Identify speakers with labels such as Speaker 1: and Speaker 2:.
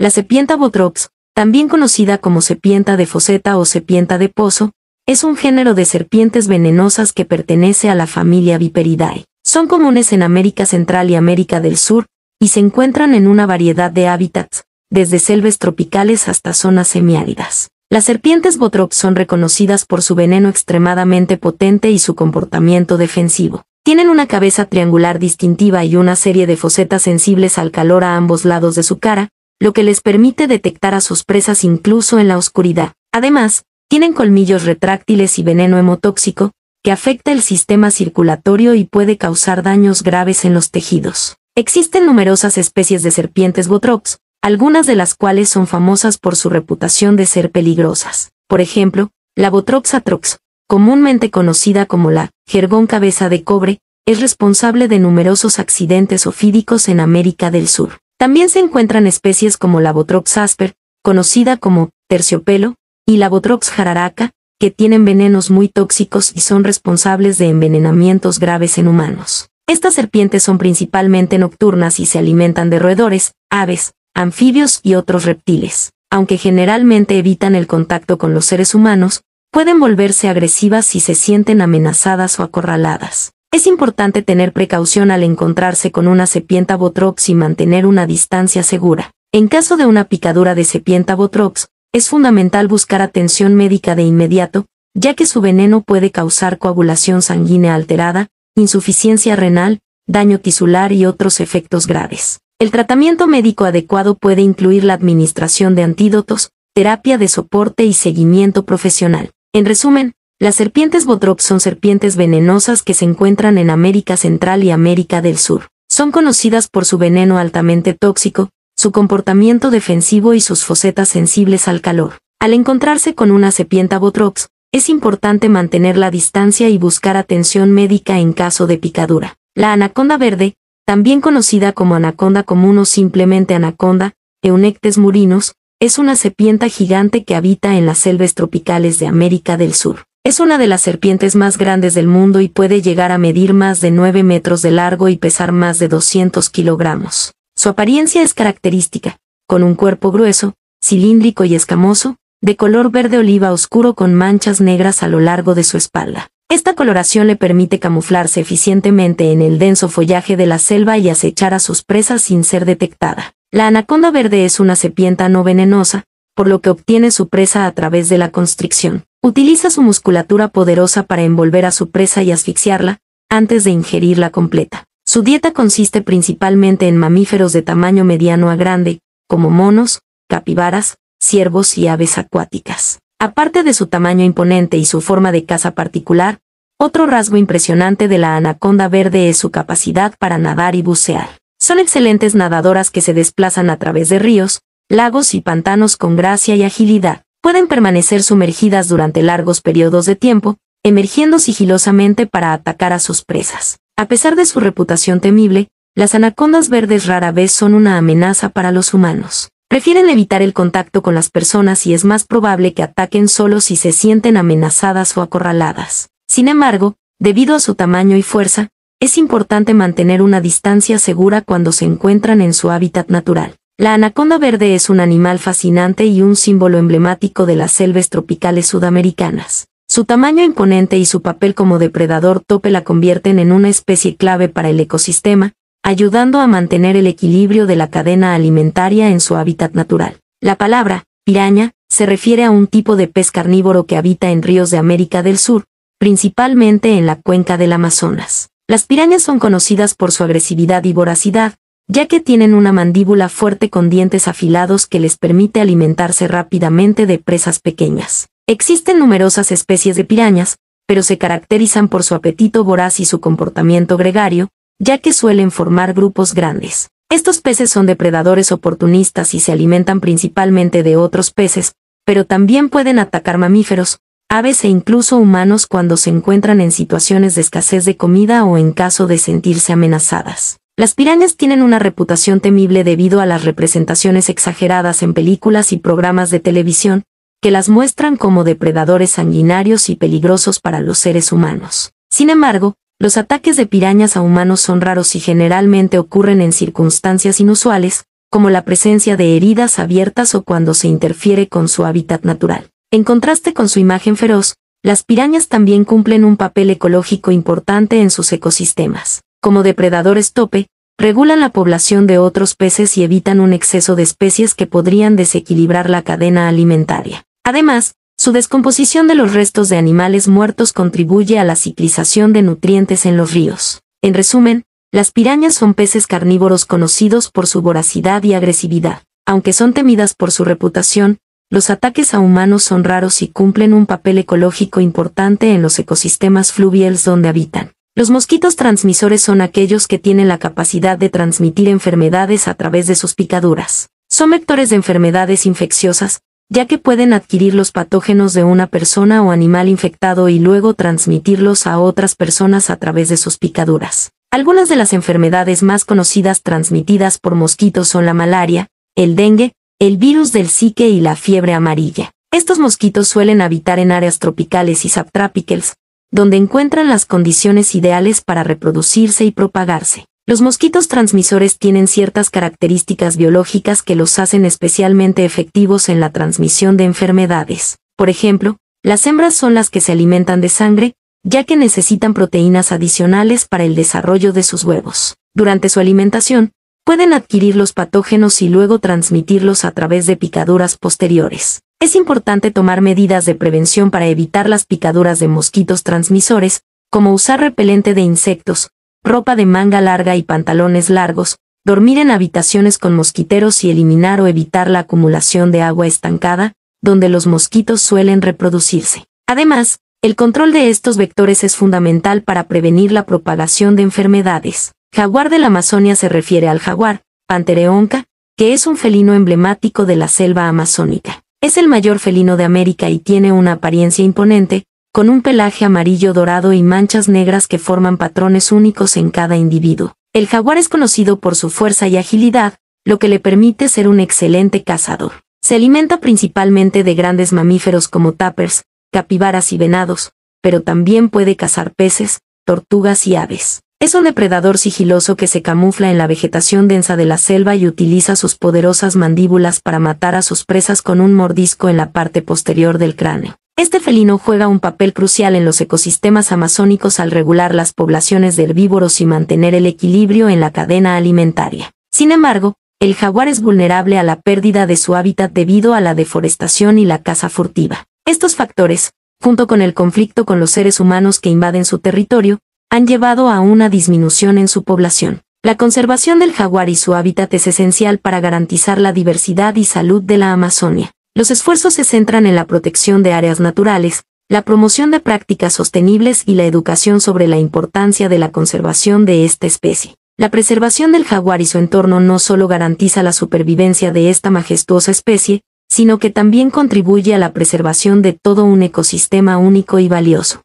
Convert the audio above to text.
Speaker 1: La sepienta Botrops, también conocida como sepienta de foseta o sepienta de pozo, es un género de serpientes venenosas que pertenece a la familia Viperidae. Son comunes en América Central y América del Sur, y se encuentran en una variedad de hábitats, desde selves tropicales hasta zonas semiáridas. Las serpientes Botrops son reconocidas por su veneno extremadamente potente y su comportamiento defensivo. Tienen una cabeza triangular distintiva y una serie de fosetas sensibles al calor a ambos lados de su cara, lo que les permite detectar a sus presas incluso en la oscuridad. Además, tienen colmillos retráctiles y veneno hemotóxico, que afecta el sistema circulatorio y puede causar daños graves en los tejidos. Existen numerosas especies de serpientes Botrox, algunas de las cuales son famosas por su reputación de ser peligrosas. Por ejemplo, la Botrox atrox, comúnmente conocida como la jergón cabeza de cobre, es responsable de numerosos accidentes ofídicos en América del Sur. También se encuentran especies como la Botrox asper, conocida como terciopelo, y la Botrox jararaca, que tienen venenos muy tóxicos y son responsables de envenenamientos graves en humanos. Estas serpientes son principalmente nocturnas y se alimentan de roedores, aves, anfibios y otros reptiles. Aunque generalmente evitan el contacto con los seres humanos, pueden volverse agresivas si se sienten amenazadas o acorraladas. Es importante tener precaución al encontrarse con una sepienta botrox y mantener una distancia segura. En caso de una picadura de sepienta botrox, es fundamental buscar atención médica de inmediato, ya que su veneno puede causar coagulación sanguínea alterada, insuficiencia renal, daño tisular y otros efectos graves. El tratamiento médico adecuado puede incluir la administración de antídotos, terapia de soporte y seguimiento profesional. En resumen, las serpientes Botrops son serpientes venenosas que se encuentran en América Central y América del Sur. Son conocidas por su veneno altamente tóxico, su comportamiento defensivo y sus fosetas sensibles al calor. Al encontrarse con una serpienta Botrops, es importante mantener la distancia y buscar atención médica en caso de picadura. La anaconda verde, también conocida como anaconda común o simplemente anaconda, Eunectes murinos, es una serpienta gigante que habita en las selvas tropicales de América del Sur. Es una de las serpientes más grandes del mundo y puede llegar a medir más de 9 metros de largo y pesar más de 200 kilogramos. Su apariencia es característica, con un cuerpo grueso, cilíndrico y escamoso, de color verde oliva oscuro con manchas negras a lo largo de su espalda. Esta coloración le permite camuflarse eficientemente en el denso follaje de la selva y acechar a sus presas sin ser detectada. La anaconda verde es una serpiente no venenosa, por lo que obtiene su presa a través de la constricción. Utiliza su musculatura poderosa para envolver a su presa y asfixiarla, antes de ingerirla completa. Su dieta consiste principalmente en mamíferos de tamaño mediano a grande, como monos, capibaras, ciervos y aves acuáticas. Aparte de su tamaño imponente y su forma de caza particular, otro rasgo impresionante de la anaconda verde es su capacidad para nadar y bucear. Son excelentes nadadoras que se desplazan a través de ríos, lagos y pantanos con gracia y agilidad pueden permanecer sumergidas durante largos periodos de tiempo, emergiendo sigilosamente para atacar a sus presas. A pesar de su reputación temible, las anacondas verdes rara vez son una amenaza para los humanos. Prefieren evitar el contacto con las personas y es más probable que ataquen solo si se sienten amenazadas o acorraladas. Sin embargo, debido a su tamaño y fuerza, es importante mantener una distancia segura cuando se encuentran en su hábitat natural. La anaconda verde es un animal fascinante y un símbolo emblemático de las selvas tropicales sudamericanas. Su tamaño imponente y su papel como depredador tope la convierten en una especie clave para el ecosistema, ayudando a mantener el equilibrio de la cadena alimentaria en su hábitat natural. La palabra, piraña, se refiere a un tipo de pez carnívoro que habita en ríos de América del Sur, principalmente en la cuenca del Amazonas. Las pirañas son conocidas por su agresividad y voracidad, ya que tienen una mandíbula fuerte con dientes afilados que les permite alimentarse rápidamente de presas pequeñas. Existen numerosas especies de pirañas, pero se caracterizan por su apetito voraz y su comportamiento gregario, ya que suelen formar grupos grandes. Estos peces son depredadores oportunistas y se alimentan principalmente de otros peces, pero también pueden atacar mamíferos, aves e incluso humanos cuando se encuentran en situaciones de escasez de comida o en caso de sentirse amenazadas. Las pirañas tienen una reputación temible debido a las representaciones exageradas en películas y programas de televisión, que las muestran como depredadores sanguinarios y peligrosos para los seres humanos. Sin embargo, los ataques de pirañas a humanos son raros y generalmente ocurren en circunstancias inusuales, como la presencia de heridas abiertas o cuando se interfiere con su hábitat natural. En contraste con su imagen feroz, las pirañas también cumplen un papel ecológico importante en sus ecosistemas como depredadores tope, regulan la población de otros peces y evitan un exceso de especies que podrían desequilibrar la cadena alimentaria. Además, su descomposición de los restos de animales muertos contribuye a la ciclización de nutrientes en los ríos. En resumen, las pirañas son peces carnívoros conocidos por su voracidad y agresividad. Aunque son temidas por su reputación, los ataques a humanos son raros y cumplen un papel ecológico importante en los ecosistemas fluviales donde habitan. Los mosquitos transmisores son aquellos que tienen la capacidad de transmitir enfermedades a través de sus picaduras. Son vectores de enfermedades infecciosas, ya que pueden adquirir los patógenos de una persona o animal infectado y luego transmitirlos a otras personas a través de sus picaduras. Algunas de las enfermedades más conocidas transmitidas por mosquitos son la malaria, el dengue, el virus del psique y la fiebre amarilla. Estos mosquitos suelen habitar en áreas tropicales y subtropicales, donde encuentran las condiciones ideales para reproducirse y propagarse. Los mosquitos transmisores tienen ciertas características biológicas que los hacen especialmente efectivos en la transmisión de enfermedades. Por ejemplo, las hembras son las que se alimentan de sangre, ya que necesitan proteínas adicionales para el desarrollo de sus huevos. Durante su alimentación, pueden adquirir los patógenos y luego transmitirlos a través de picaduras posteriores. Es importante tomar medidas de prevención para evitar las picaduras de mosquitos transmisores, como usar repelente de insectos, ropa de manga larga y pantalones largos, dormir en habitaciones con mosquiteros y eliminar o evitar la acumulación de agua estancada, donde los mosquitos suelen reproducirse. Además, el control de estos vectores es fundamental para prevenir la propagación de enfermedades. Jaguar de la Amazonia se refiere al jaguar, Pantereonca, que es un felino emblemático de la selva amazónica. Es el mayor felino de América y tiene una apariencia imponente, con un pelaje amarillo dorado y manchas negras que forman patrones únicos en cada individuo. El jaguar es conocido por su fuerza y agilidad, lo que le permite ser un excelente cazador. Se alimenta principalmente de grandes mamíferos como tapers, capibaras y venados, pero también puede cazar peces, tortugas y aves. Es un depredador sigiloso que se camufla en la vegetación densa de la selva y utiliza sus poderosas mandíbulas para matar a sus presas con un mordisco en la parte posterior del cráneo. Este felino juega un papel crucial en los ecosistemas amazónicos al regular las poblaciones de herbívoros y mantener el equilibrio en la cadena alimentaria. Sin embargo, el jaguar es vulnerable a la pérdida de su hábitat debido a la deforestación y la caza furtiva. Estos factores, junto con el conflicto con los seres humanos que invaden su territorio, han llevado a una disminución en su población. La conservación del jaguar y su hábitat es esencial para garantizar la diversidad y salud de la Amazonia. Los esfuerzos se centran en la protección de áreas naturales, la promoción de prácticas sostenibles y la educación sobre la importancia de la conservación de esta especie. La preservación del jaguar y su entorno no solo garantiza la supervivencia de esta majestuosa especie, sino que también contribuye a la preservación de todo un ecosistema único y valioso.